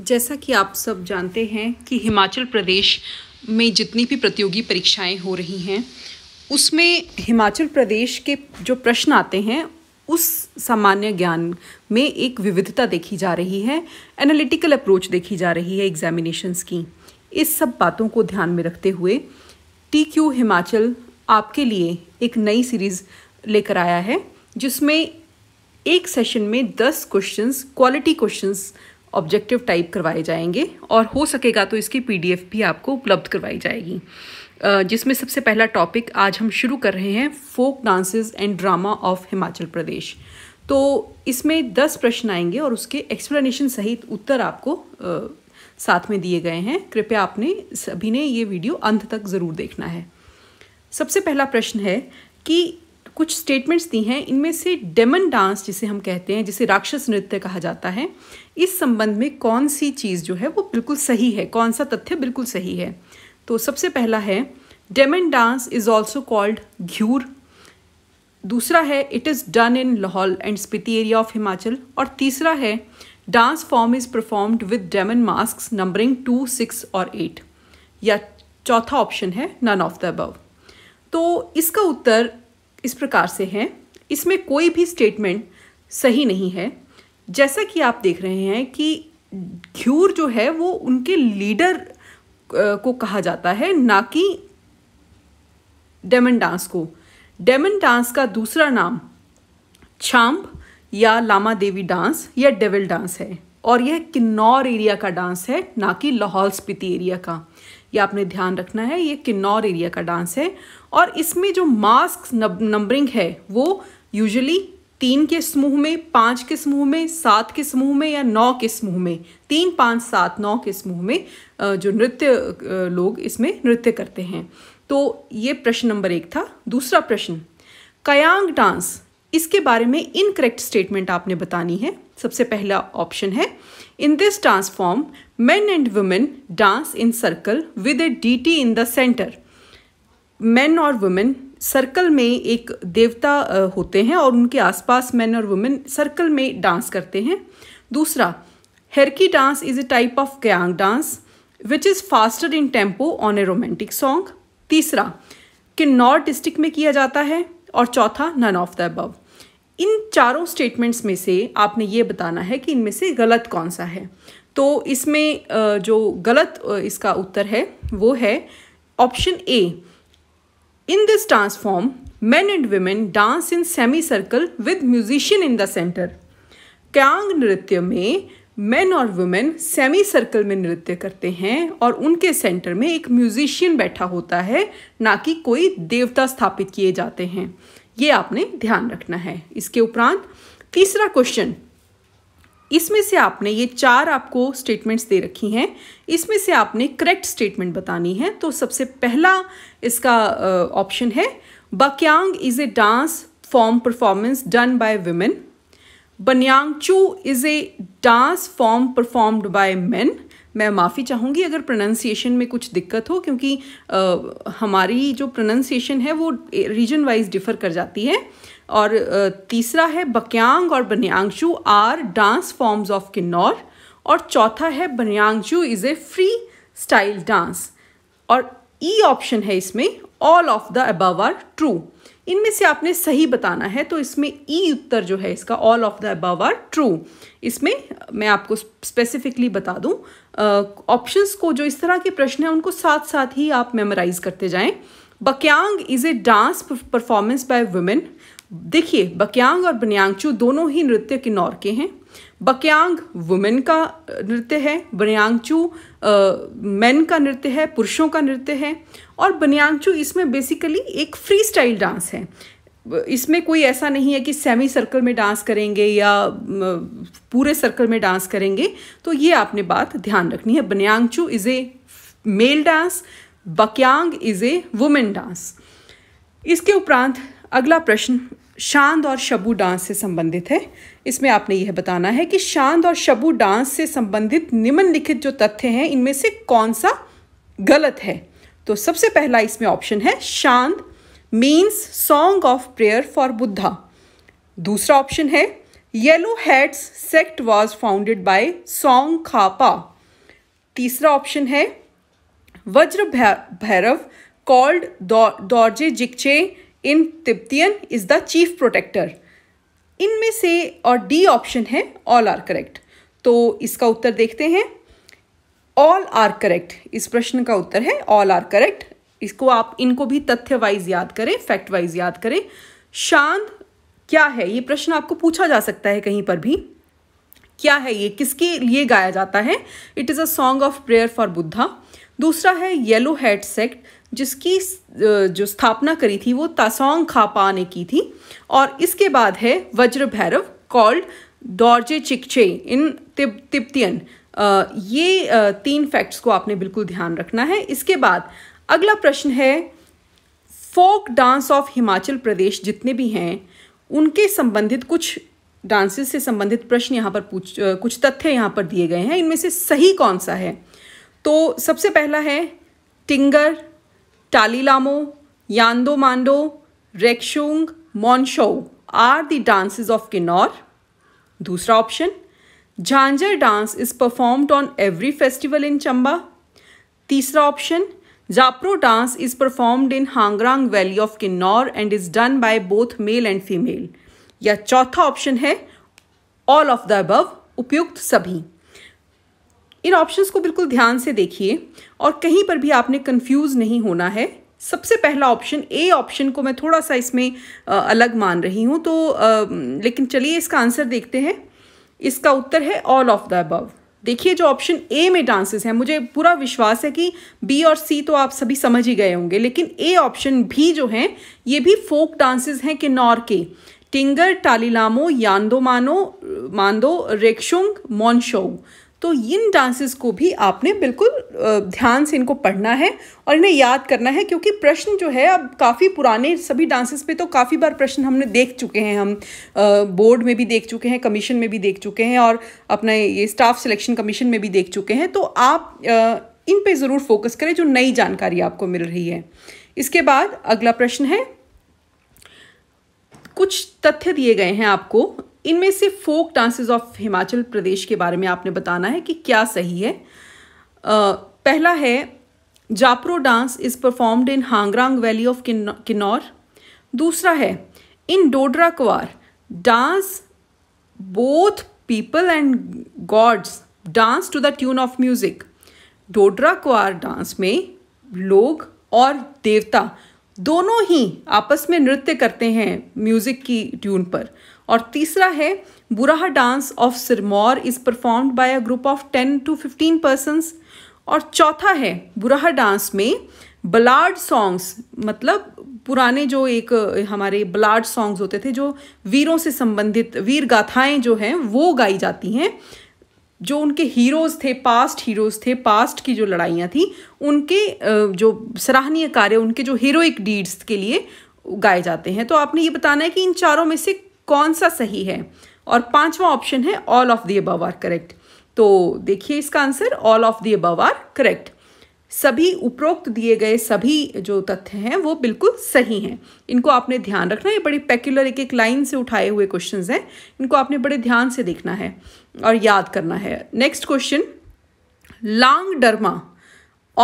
जैसा कि आप सब जानते हैं कि हिमाचल प्रदेश में जितनी भी प्रतियोगी परीक्षाएं हो रही हैं उसमें हिमाचल प्रदेश के जो प्रश्न आते हैं उस सामान्य ज्ञान में एक विविधता देखी जा रही है एनालिटिकल अप्रोच देखी जा रही है एग्जामिनेशंस की इस सब बातों को ध्यान में रखते हुए टी क्यू हिमाचल आपके लिए एक नई सीरीज़ लेकर आया है जिसमें एक सेशन में दस questions quality questions objective type करवाए जाएंगे और हो सकेगा तो इसकी पीडीएफ भी आपको उपलब्ध करवाई जाएगी जिसमें सबसे पहला टॉपिक आज हम शुरू कर रहे हैं folk dances and drama of Himachal Pradesh तो इसमें दस प्रश्न आएंगे और उसके एक्सप्लेनेशन सहित उत्तर आपको आ, साथ में दिए गए हैं कृपया आपने सभी ने ये वीडियो अंत तक ज़रूर देखना है सबसे पहला प्रश्न है कि कुछ स्टेटमेंट्स दी हैं इनमें से डेमन डांस जिसे हम कहते हैं जिसे राक्षस नृत्य कहा जाता है इस संबंध में कौन सी चीज़ जो है वो बिल्कुल सही है कौन सा तथ्य बिल्कुल सही है तो सबसे पहला है demon dance is also called Ghyur दूसरा है it is done in Lahaul and Spiti area of Himachal और तीसरा है dance form is performed with demon mask numbering two six और एट या चौथा ऑप्शन है नन ऑफ द अबव तो इसका उत्तर इस प्रकार से हैं इसमें कोई भी स्टेटमेंट सही नहीं है जैसा कि आप देख रहे हैं कि घ्यूर जो है वो उनके लीडर को कहा जाता है ना कि डेमन डांस को डेमन डांस का दूसरा नाम छाम्प या लामा देवी डांस या डेविल डांस है और यह किन्नौर एरिया का डांस है ना कि लाहौल स्पीति एरिया का ये आपने ध्यान रखना है ये किन्नौर एरिया का डांस है और इसमें जो मास्क नंबरिंग है वो यूजुअली तीन के समूह में पाँच के समूह में सात के समूह में या नौ के समूह में तीन पाँच सात नौ के समूह में जो नृत्य लोग इसमें नृत्य करते हैं तो ये प्रश्न नंबर एक था दूसरा प्रश्न कयांग डांस इसके बारे में इनकरेक्ट स्टेटमेंट आपने बतानी है सबसे पहला ऑप्शन है in this dance form men and women dance in circle with a deity in the centre men और वुमेन सर्कल में एक देवता होते हैं और उनके आसपास मेन और वुमेन सर्कल में डांस करते हैं दूसरा Herki dance is a type of Kyang dance which is faster in tempo on a romantic song तीसरा किन्नौर डिस्ट्रिक्ट में किया जाता है और चौथा नन ऑफ द अबव इन चारों स्टेटमेंट्स में से आपने ये बताना है कि इनमें से गलत कौन सा है तो इसमें जो गलत इसका उत्तर है वो है option a in this transform man and women dance in semi circle with musician in the centre Kyang नृत्य में मैन और वुमेन सेमी सर्कल में नृत्य करते हैं और उनके सेंटर में एक म्यूजिशियन बैठा होता है ना कि कोई देवता स्थापित किए जाते हैं ये आपने ध्यान रखना है इसके उपरांत तीसरा क्वेश्चन इसमें से आपने ये चार आपको स्टेटमेंट्स दे रखी हैं इसमें से आपने करेक्ट स्टेटमेंट बतानी है तो सबसे पहला इसका ऑप्शन है Bakyang is a dance form performance done by women Chu is a dance form performed by men मैं माफ़ी चाहूँगी अगर प्रोनाउंसिएशन में कुछ दिक्कत हो क्योंकि आ, हमारी जो प्रोनाउंसिएशन है वो रीजन वाइज डिफ़र कर जाती है और आ, तीसरा है बक्यांग और Banyangshu are dance forms of Kinnaur और चौथा है Banyangshu is a free style dance और ई e ऑप्शन है इसमें all of the above are true इनमें से आपने सही बताना है तो इसमें ई e उत्तर जो है इसका all of the above are true इसमें मैं आपको स्पेसिफिकली बता दूं ऑप्शंस uh, को जो इस तरह के प्रश्न हैं उनको साथ साथ ही आप मेमोराइज करते जाएं Bakyang is a dance performance by women देखिए बक्यांग और बन्यांगचू दोनों ही नृत्य किन्नौर के हैं बक्यांग वुमेन का नृत्य है बनियांगचू मेन का नृत्य है पुरुषों का नृत्य है और बनियांगचू इसमें बेसिकली एक फ्री स्टाइल डांस है इसमें कोई ऐसा नहीं है कि सेमी सर्कल में डांस करेंगे या पूरे सर्कल में डांस करेंगे तो ये आपने बात ध्यान रखनी है Baniyangchu is a male dance Bakyang is a women dance इसके उपरांत अगला प्रश्न शांत और शबू डांस से संबंधित है इसमें आपने यह बताना है कि शांत और शबू डांस से संबंधित निम्नलिखित जो तथ्य हैं इनमें से कौन सा गलत है तो सबसे पहला इसमें ऑप्शन है Shant means song of prayer for Buddha दूसरा ऑप्शन है yellow heads sect was founded by Tsongkhapa तीसरा ऑप्शन है Vajra Bhairav called Dorje Jigche in Tibetan is the chief protector इनमें से और डी ऑप्शन है ऑल आर करेक्ट तो इसका उत्तर देखते हैं ऑल आर करेक्ट इस प्रश्न का उत्तर है ऑल आर करेक्ट इसको आप इनको भी तथ्य वाइज याद करें फैक्ट वाइज याद करें शांत क्या है ये प्रश्न आपको पूछा जा सकता है कहीं पर भी क्या है ये किसके लिए गाया जाता है it is a song of prayer for Buddha दूसरा है येलो हेड सेक्ट जिसकी जो स्थापना करी थी वो तासोंग खापा ने की थी और इसके बाद है वज्र भैरव कॉल्ड दौरजे चिकचे इन तिब तिब्तियन ये तीन फैक्ट्स को आपने बिल्कुल ध्यान रखना है इसके बाद अगला प्रश्न है folk dance of Himachal Pradesh जितने भी हैं उनके संबंधित कुछ डांसेस से संबंधित प्रश्न यहाँ पर पूछ कुछ तथ्य यहाँ पर दिए गए हैं इनमें से सही कौन सा है तो सबसे पहला है Tinger Talilambo, Yando Mando Rekshong Monsho are the dances of Kinnaur दूसरा option Jhanjhar dance is performed on every festival in Chamba तीसरा option Japro dance is performed in Hangrang valley of Kinnaur and is done by both male and female या चौथा ऑप्शन है ऑल ऑफ द अबव उपयुक्त सभी इन options को बिल्कुल ध्यान से देखिए और कहीं पर भी आपने कंफ्यूज नहीं होना है सबसे पहला ऑप्शन ए ऑप्शन को मैं थोड़ा सा इसमें अलग मान रही हूँ तो लेकिन चलिए इसका आंसर देखते हैं इसका उत्तर है ऑल ऑफ द अबव देखिए जो ऑप्शन ए में डांसेस हैं मुझे पूरा विश्वास है कि बी और सी तो आप सभी समझ ही गए होंगे लेकिन ए ऑप्शन भी जो हैं ये भी फोक डांसेस हैं किन्नौर के टिंगर टालीलामो यान्दो मानो मांदो रेक्शुंग मॉनशोंग तो इन डांसेस को भी आपने बिल्कुल ध्यान से इनको पढ़ना है और इन्हें याद करना है क्योंकि प्रश्न जो है अब काफ़ी पुराने सभी डांसेस पे तो काफ़ी बार प्रश्न हमने देख चुके हैं हम बोर्ड में भी देख चुके हैं कमीशन में भी देख चुके हैं और अपने ये स्टाफ सिलेक्शन कमीशन में भी देख चुके हैं तो आप इन पर ज़रूर फोकस करें जो नई जानकारी आपको मिल रही है इसके बाद अगला प्रश्न है कुछ तथ्य दिए गए हैं आपको इनमें से folk dances of Himachal Pradesh के बारे में आपने बताना है कि क्या सही है आ, पहला है Japro dance is performed in Hangrang valley of Kinnaur दूसरा है in Dodra Kuwar dance both people and gods dance to the tune of music Dodra Kuwar dance में लोग और देवता दोनों ही आपस में नृत्य करते हैं म्यूज़िक की ट्यून पर और तीसरा है Buraha dance of Sirmaur is performed by a group of ten to fifteen person और चौथा है बुराहा डांस में बलाड सॉन्ग्स मतलब पुराने जो एक हमारे ब्लाड सॉन्ग्स होते थे जो वीरों से संबंधित वीर गाथाएं जो हैं वो गाई जाती हैं जो उनके हीरोज़ थे पास्ट हीरोज़ थे पास्ट की जो लड़ाइयाँ थी उनके जो सराहनीय कार्य उनके जो हीरोइक डीड्स के लिए गाए जाते हैं तो आपने ये बताना है कि इन चारों में से कौन सा सही है और पांचवा ऑप्शन है all of the above are correct तो देखिए इसका answer all of the above are correct सभी उपरोक्त दिए गए सभी जो तथ्य हैं वो बिल्कुल सही हैं इनको आपने ध्यान रखना ये बड़ी पेक्युलर एक एक लाइन से उठाए हुए क्वेश्चंस हैं इनको आपने बड़े ध्यान से देखना है और याद करना है next question Lang Darma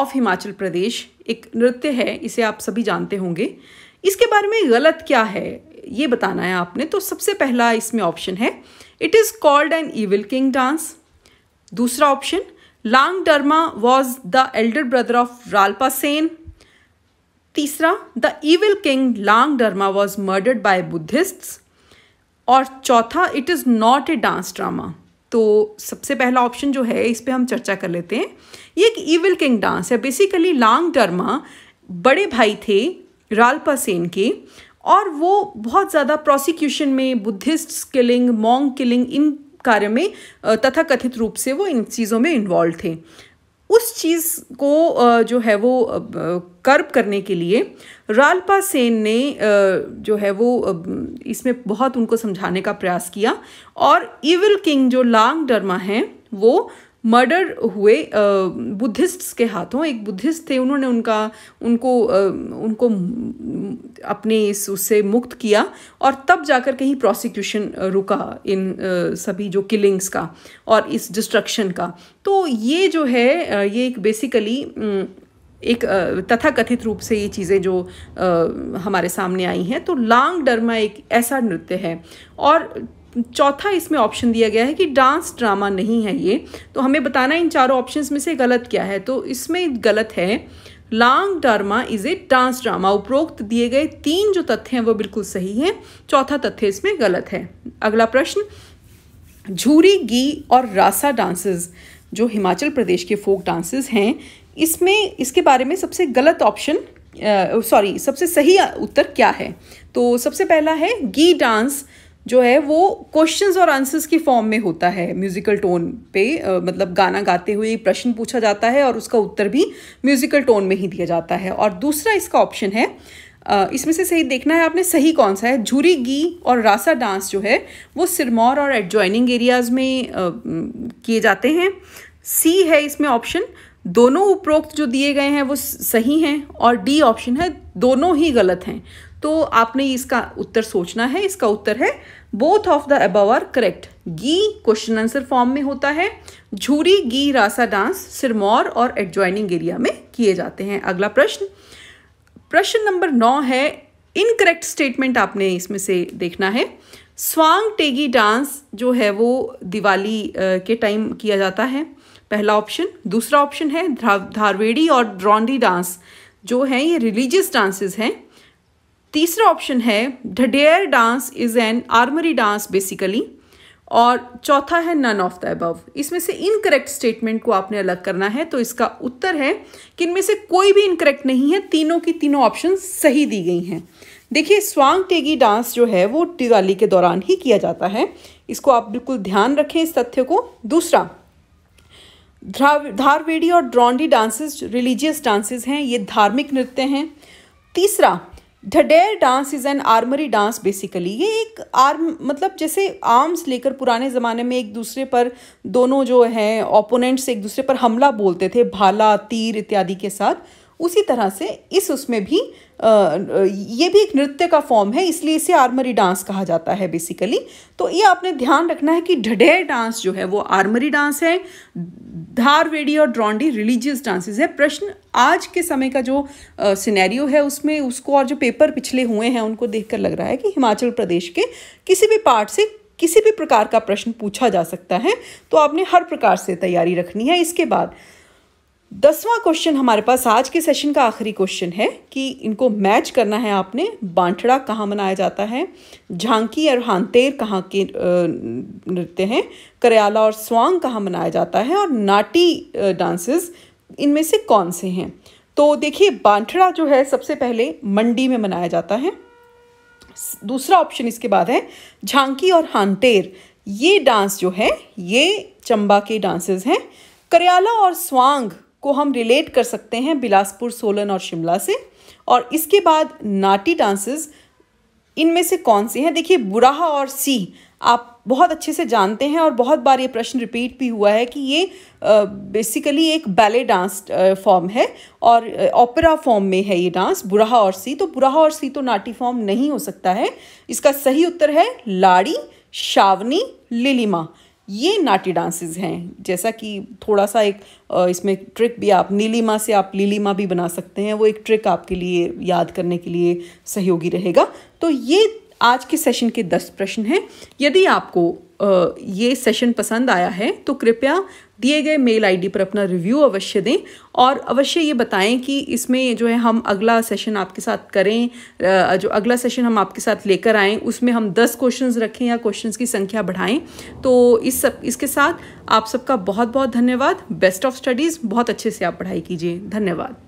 of Himachal Pradesh एक नृत्य है इसे आप सभी जानते होंगे इसके बारे में गलत क्या है ये बताना है आपने तो सबसे पहला इसमें ऑप्शन है it is called an evil king dance दूसरा option Lang Darma was the elder brother of Ralpa Sen तीसरा the evil king Lang Darma was murdered by Buddhist और चौथा it is not a dance drama तो सबसे पहला ऑप्शन जो है इस पर हम चर्चा कर लेते हैं ये एक ईविल किंग डांस है बेसिकली लांग डर्मा बड़े भाई थे रालपा सेन के और वो बहुत ज़्यादा प्रोसिक्यूशन में बुद्धिस्ट किलिंग मॉन्ग किलिंग इन कार्य में तथा कथित रूप से वो इन चीज़ों में इन्वॉल्व थे उस चीज़ को जो है वो कर्ब करने के लिए रालपा सेन ने जो है वो इसमें बहुत उनको समझाने का प्रयास किया और इविल किंग जो लांग डर्मा हैं वो मर्डर हुए बुद्धिस्ट्स के हाथों एक बुद्धिस्ट थे उन्होंने उनका उनको उनको अपने इस उससे मुक्त किया और तब जाकर कहीं प्रोसिक्यूशन रुका इन सभी जो किलिंग्स का और इस डिस्ट्रक्शन का तो ये जो है ये एक बेसिकली एक तथाकथित रूप से ये चीज़ें जो हमारे सामने आई हैं तो लांग डरमा एक ऐसा नृत्य है और चौथा इसमें ऑप्शन दिया गया है कि डांस ड्रामा नहीं है ये तो हमें बताना इन चारों ऑप्शन में से गलत क्या है तो इसमें गलत है Lang drama is a dance drama उपरोक्त दिए गए तीन जो तथ्य हैं वो बिल्कुल सही हैं चौथा तथ्य इसमें गलत है अगला प्रश्न झूरी गी और रासा डांसेस जो हिमाचल प्रदेश के फोक डांसेस हैं इसमें इसके बारे में सबसे गलत ऑप्शन सॉरी सबसे सही उत्तर क्या है तो सबसे पहला है गी डांस जो है वो क्वेश्चंस और आंसर्स की फॉर्म में होता है म्यूज़िकल टोन पे आ, मतलब गाना गाते हुए प्रश्न पूछा जाता है और उसका उत्तर भी म्यूज़िकल टोन में ही दिया जाता है और दूसरा इसका ऑप्शन है इसमें से सही देखना है आपने सही कौन सा है झूरी गी और रासा डांस जो है वो सिरमौर और एडजॉइनिंग एरियाज़ में किए जाते हैं सी है इसमें ऑप्शन दोनों उपरोक्त जो दिए गए हैं वो सही हैं और डी ऑप्शन है दोनों ही गलत हैं तो आपने इसका उत्तर सोचना है इसका उत्तर है both of the above are correct गी क्वेश्चन आंसर फॉर्म में होता है झूरी गी रासा डांस सिरमौर और एडजॉइनिंग एरिया में किए जाते हैं अगला प्रश्न प्रश्न नंबर नौ है इनकरेक्ट स्टेटमेंट आपने इसमें से देखना है स्वांग टेगी डांस जो है वो दिवाली के टाइम किया जाता है पहला ऑप्शन दूसरा ऑप्शन है धारवेड़ी और ड्रॉन्डी डांस जो है ये रिलीजियस डांसेस हैं तीसरा ऑप्शन है Dhadeyar dance is an armoury dance basically और चौथा है नन ऑफ द अबव इसमें से इनकरेक्ट स्टेटमेंट को आपने अलग करना है तो इसका उत्तर है कि इनमें से कोई भी इनकरेक्ट नहीं है तीनों की तीनों ऑप्शन सही दी गई हैं देखिए स्वांग टेगी डांस जो है वो दिवाली के दौरान ही किया जाता है इसको आप बिल्कुल ध्यान रखें इस तथ्य को दूसरा धारवेड़ी और ड्रॉन्डी डांसेस रिलीजियस डांसेस हैं ये धार्मिक नृत्य हैं तीसरा Dhader dance is an armoury dance basically ये एक आर्म मतलब जैसे आर्म्स लेकर पुराने ज़माने में एक दूसरे पर दोनों जो हैं ओपोनेंट्स एक दूसरे पर हमला बोलते थे भाला तीर इत्यादि के साथ उसी तरह से इस उसमें भी ये भी एक नृत्य का फॉर्म है इसलिए इसे आर्मरी डांस कहा जाता है बेसिकली तो ये आपने ध्यान रखना है कि ढडे डांस जो है वो आर्मरी डांस है धारवेड़ी और ड्रॉन्डी रिलीजियस डांसेस है प्रश्न आज के समय का जो सिनेरियो है उसमें उसको और जो पेपर पिछले हुए हैं उनको देख लग रहा है कि हिमाचल प्रदेश के किसी भी पार्ट से किसी भी प्रकार का प्रश्न पूछा जा सकता है तो आपने हर प्रकार से तैयारी रखनी है इसके बाद दसवां क्वेश्चन हमारे पास आज के सेशन का आखिरी क्वेश्चन है कि इनको मैच करना है आपने बांठड़ा कहाँ मनाया जाता है झांकी और हांतेर कहाँ के नृत्य हैं करयाला और स्वांग कहाँ मनाया जाता है और नाटी डांसेस इनमें से कौन से हैं तो देखिए बांठड़ा जो है सबसे पहले मंडी में मनाया जाता है दूसरा ऑप्शन इसके बाद है झांकी और हांतेर ये डांस जो है ये चंबा के डांसेस हैं करयाला और स्वांग को हम रिलेट कर सकते हैं बिलासपुर सोलन और शिमला से और इसके बाद नाटी डांसेस इनमें से कौन से हैं देखिए बुराहा और सी आप बहुत अच्छे से जानते हैं और बहुत बार ये प्रश्न रिपीट भी हुआ है कि ये बेसिकली एक बैले डांस फॉर्म है और ओपेरा फॉर्म में है ये डांस बुराहा और सी तो बुराहा और सी तो नाटी फॉर्म नहीं हो सकता है इसका सही उत्तर है लाड़ी शावनी लिलिमा ये नाटी डांसेस हैं जैसा कि थोड़ा सा एक इसमें ट्रिक भी आप नीलिमा से आप लीलिमा भी बना सकते हैं वो एक ट्रिक आपके लिए याद करने के लिए सहयोगी रहेगा तो ये आज के सेशन के दस प्रश्न हैं यदि आपको ये सेशन पसंद आया है तो कृपया दिए गए मेल आईडी पर अपना रिव्यू अवश्य दें और अवश्य ये बताएं कि इसमें जो है हम अगला सेशन आपके साथ करें जो अगला सेशन हम आपके साथ लेकर आएँ उसमें हम दस क्वेश्चंस रखें या क्वेश्चंस की संख्या बढ़ाएं तो इस सब इसके साथ आप सबका बहुत बहुत धन्यवाद बेस्ट ऑफ स्टडीज़ बहुत अच्छे से आप पढ़ाई कीजिए धन्यवाद